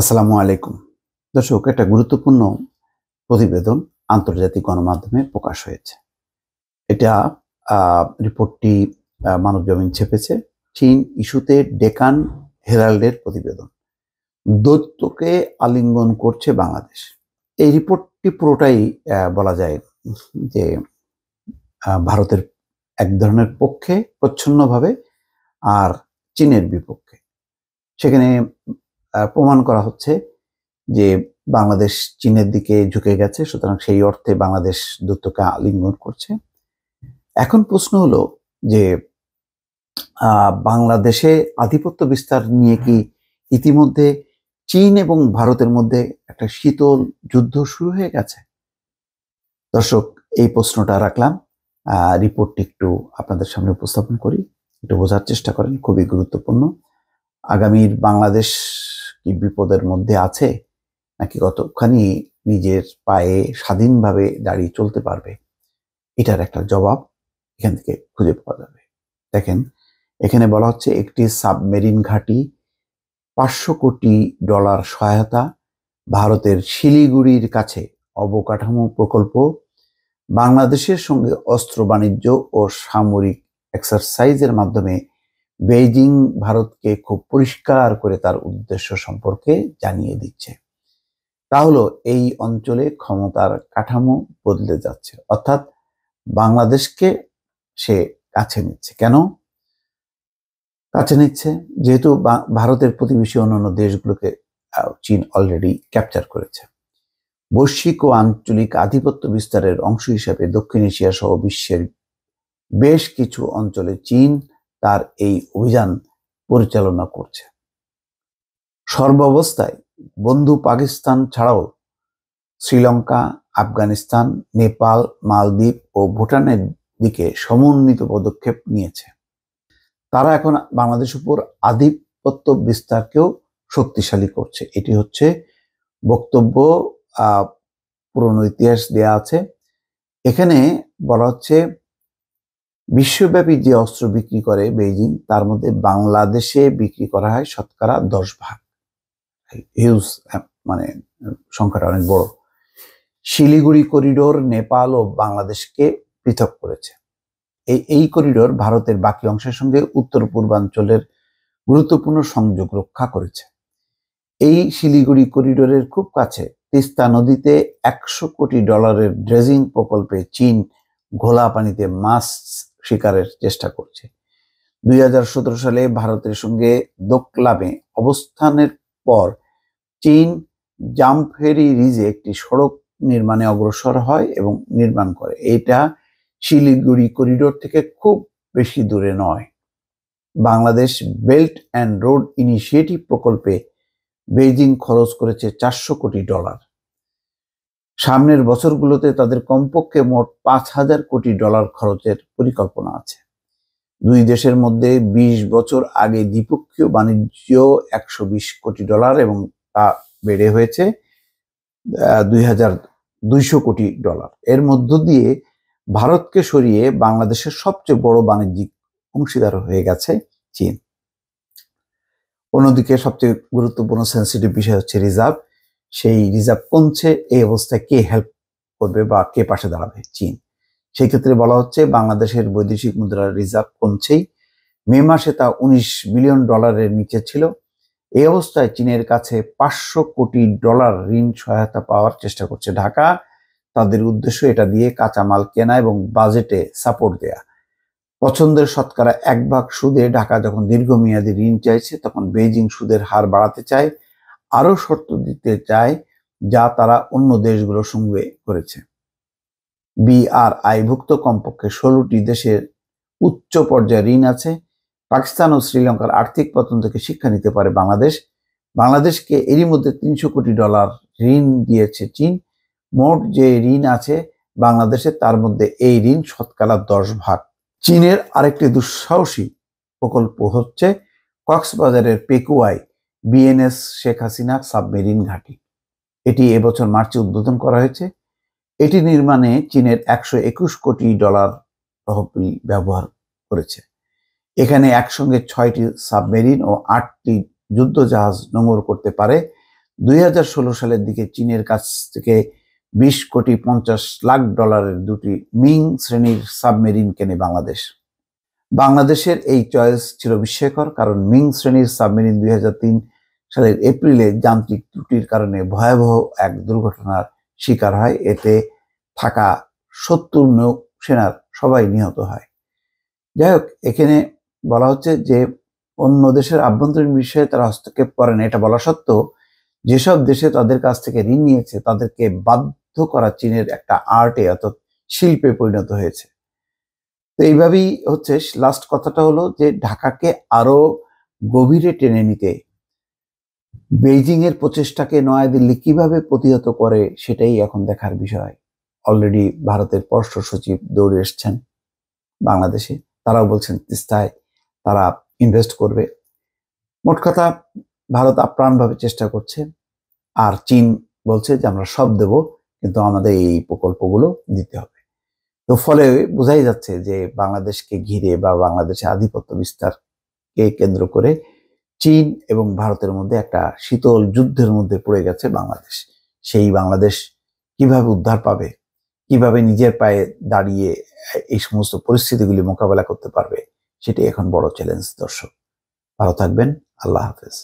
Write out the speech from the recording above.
আসসালামু আলাইকুম দর্শক একটা গুরুত্বপূর্ণ প্রতিবেদন আন্তর্জাতিক গণমাধ্যমে প্রকাশ হয়েছে এটা রিপোর্টটি মানব জমিন ছেপেছে চীন ইস্যুতে ডেকান হেরাল্ডের প্রতিবেদন দৈত্যকে আলিঙ্গন করছে বাংলাদেশ এই রিপোর্টটি পুরোটাই বলা যায় যে ভারতের এক ধরনের পক্ষে প্রচ্ছন্নভাবে আর চীনের বিপক্ষে সেখানে প্রমাণ করা হচ্ছে যে বাংলাদেশ চীনের দিকে ঝুঁকে গেছে সুতরাং সেই অর্থে বাংলাদেশ দূতকে আলিঙ্গন করছে এখন প্রশ্ন হলো যে বাংলাদেশে আধিপত্য বিস্তার নিয়ে কি ইতিমধ্যে চীন এবং ভারতের মধ্যে একটা শীতল যুদ্ধ শুরু হয়ে গেছে দর্শক এই প্রশ্নটা রাখলাম রিপোর্টটি একটু আপনাদের সামনে উপস্থাপন করি একটু বোঝার চেষ্টা করেন খুবই গুরুত্বপূর্ণ আগামীর বাংলাদেশ কি বিপদের মধ্যে আছে নাকি কতখানি নিজের পায়ে স্বাধীনভাবে দাঁড়িয়ে চলতে পারবে এটার একটা জবাব এখান থেকে খুঁজে পাওয়া যাবে দেখেন এখানে বলা হচ্ছে একটি সাবমেরিন ঘাঁটি পাঁচশো কোটি ডলার সহায়তা ভারতের শিলিগুড়ির কাছে অবকাঠামো প্রকল্প বাংলাদেশের সঙ্গে অস্ত্র বাণিজ্য ও সামরিক এক্সারসাইজের মাধ্যমে বেইজিং ভারতকে খুব পরিষ্কার করে তার উদ্দেশ্য সম্পর্কে জানিয়ে দিচ্ছে তা হলো এই অঞ্চলে ক্ষমতার কাঠামো বদলে যাচ্ছে অর্থাৎ বাংলাদেশকে সে কাছে নিচ্ছে কেন কাছে নিচ্ছে যেহেতু ভারতের প্রতিবেশী অন্যান্য দেশগুলোকে চীন অলরেডি ক্যাপচার করেছে বৈশ্বিক ও আঞ্চলিক আধিপত্য বিস্তারের অংশ হিসাবে দক্ষিণ এশিয়া সহ বিশ্বের বেশ কিছু অঞ্চলে চীন তার এই অভিযান পরিচালনা করছে সর্বাবস্থায় বন্ধু পাকিস্তান ছাড়াও শ্রীলঙ্কা আফগানিস্তান নেপাল মালদ্বীপ ও ভুটানের দিকে সমন্বিত পদক্ষেপ নিয়েছে তারা এখন বাংলাদেশ উপর আধিপত্য বিস্তারকেও শক্তিশালী করছে এটি হচ্ছে বক্তব্য পুরনো ইতিহাস দেয়া আছে এখানে বলা হচ্ছে বিশ্বব্যাপী যে অস্ত্র বিক্রি করে বেইজিং তার মধ্যে বাংলাদেশে বিক্রি করা হয় শতকরা দশ ভাগ হিউজ মানে সংখ্যাটা অনেক বড় শিলিগুড়ি করিডোর নেপাল ও বাংলাদেশকে পৃথক করেছে এই এই করিডোর ভারতের বাকি অংশের সঙ্গে উত্তর পূর্বাঞ্চলের গুরুত্বপূর্ণ সংযোগ রক্ষা করেছে এই শিলিগুড়ি করিডোরের খুব কাছে তিস্তা নদীতে একশো কোটি ডলারের ড্রেজিং প্রকল্পে চীন ঘোলা পানিতে মাছ শিকারের চেষ্টা করছে দুই সালে ভারতের সঙ্গে দোকলামে অবস্থানের পর চীন জামফেরি রিজে একটি সড়ক নির্মাণে অগ্রসর হয় এবং নির্মাণ করে এটা শিলিগুড়ি করিডোর থেকে খুব বেশি দূরে নয় Bangladesh belt and road initiative প্রকল্পে বেইজিং খরচ করেছে চারশো কোটি ডলার সামনের বছরগুলোতে তাদের কমপক্ষে মোট পাঁচ হাজার কোটি ডলার খরচের পরিকল্পনা আছে দুই দেশের মধ্যে ২০ বছর আগে দ্বিপক্ষীয় বাণিজ্য একশো কোটি ডলার এবং তা বেড়ে হয়েছে দুই হাজার দুইশো কোটি ডলার এর মধ্য দিয়ে ভারতকে সরিয়ে বাংলাদেশের সবচেয়ে বড় বাণিজ্যিক অংশীদার হয়ে গেছে চীন অন্যদিকে সবচেয়ে গুরুত্বপূর্ণ সেন্সিটিভ বিষয় হচ্ছে রিজার্ভ সেই রিজার্ভ কমছে এই অবস্থায় কে হেল্প করবে বা কে পাশে দাঁড়াবে চীন সেই ক্ষেত্রে বলা হচ্ছে বাংলাদেশের বৈদেশিক মুদ্রার রিজার্ভ কমছেই মে মাসে তা উনিশ বিলিয়ন ডলারের নিচে ছিল এই অবস্থায় চীনের কাছে পাঁচশো কোটি ডলার ঋণ সহায়তা পাওয়ার চেষ্টা করছে ঢাকা তাদের উদ্দেশ্য এটা দিয়ে কাঁচামাল কেনা এবং বাজেটে সাপোর্ট দেয়া পছন্দের শতকরা এক ভাগ সুদে ঢাকা যখন দীর্ঘমেয়াদী ঋণ চাইছে তখন বেইজিং সুদের হার বাড়াতে চায় আরও শর্ত দিতে চায় যা তারা অন্য দেশগুলোর সঙ্গে করেছে বিআরআইভুক্ত কমপক্ষে ষোলোটি দেশের উচ্চ পর্যায়ে ঋণ আছে পাকিস্তান ও শ্রীলঙ্কার আর্থিক পতন থেকে শিক্ষা নিতে পারে বাংলাদেশ বাংলাদেশকে এরই মধ্যে তিনশো কোটি ডলার ঋণ দিয়েছে চীন মোট যে ঋণ আছে বাংলাদেশে তার মধ্যে এই ঋণ শতকরা দশ ভাগ চীনের আরেকটি দুঃসাহসী প্রকল্প হচ্ছে কক্সবাজারের পেকুয়ায় বিএনএস শেখ হাসিনার সাবমেরিন ঘাঁটি এটি এবছর মার্চে উদ্বোধন করা হয়েছে এটি নির্মাণে চীনের একশো একুশ কোটি ডলার তহবিল ব্যবহার করেছে এখানে একসঙ্গে ছয়টি সাবমেরিন ও আটটি যুদ্ধজাহাজ নোঙর করতে পারে দুই হাজার ষোলো সালের দিকে চীনের কাছ থেকে বিশ কোটি পঞ্চাশ লাখ ডলারের দুটি মিং শ্রেণীর সাবমেরিন কেনে বাংলাদেশ বাংলাদেশের এই চয়েস ছিল বিস্ময়কর কারণ মিং শ্রেণীর সাবমেরিন দুই সালের এপ্রিলে যান্ত্রিক ত্রুটির কারণে ভয়াবহ এক দুর্ঘটনার শিকার হয় এতে থাকা সত্তর নৌ সেনার সবাই নিহত হয় যাই হোক এখানে বলা হচ্ছে যে অন্য দেশের আভ্যন্তরীণ বিষয়ে তারা হস্তক্ষেপ করেন এটা বলা সত্ত্বেও যেসব দেশে তাদের কাছ থেকে ঋণ নিয়েছে তাদেরকে বাধ্য করা চীনের একটা আর্টে অর্থাৎ শিল্পে পরিণত হয়েছে তো এইভাবেই হচ্ছে লাস্ট কথাটা হলো যে ঢাকাকে আরো গভীরে টেনে নিতে বেইজিংয়ের প্রচেষ্টাকে নয়াদিল্লি কিভাবে প্রতিহত করে সেটাই এখন দেখার বিষয় অলরেডি ভারতের পররাষ্ট্র সচিব দৌড়ে এসছেন বাংলাদেশে তারাও বলছেন তিস্তায় তারা ইনভেস্ট করবে মোট কথা ভারত আপ্রাণভাবে চেষ্টা করছে আর চীন বলছে যে আমরা সব দেব কিন্তু আমাদের এই প্রকল্পগুলো দিতে হবে তো ফলে বোঝাই যাচ্ছে যে বাংলাদেশকে ঘিরে বা বাংলাদেশে আধিপত্য বিস্তারকে কেন্দ্র করে চীন এবং ভারতের মধ্যে একটা শীতল যুদ্ধের মধ্যে পড়ে গেছে বাংলাদেশ সেই বাংলাদেশ কিভাবে উদ্ধার পাবে কিভাবে নিজের পায়ে দাঁড়িয়ে এই সমস্ত পরিস্থিতিগুলি মোকাবেলা করতে পারবে সেটি এখন বড় চ্যালেঞ্জ দর্শক ভালো থাকবেন আল্লাহ হাফেজ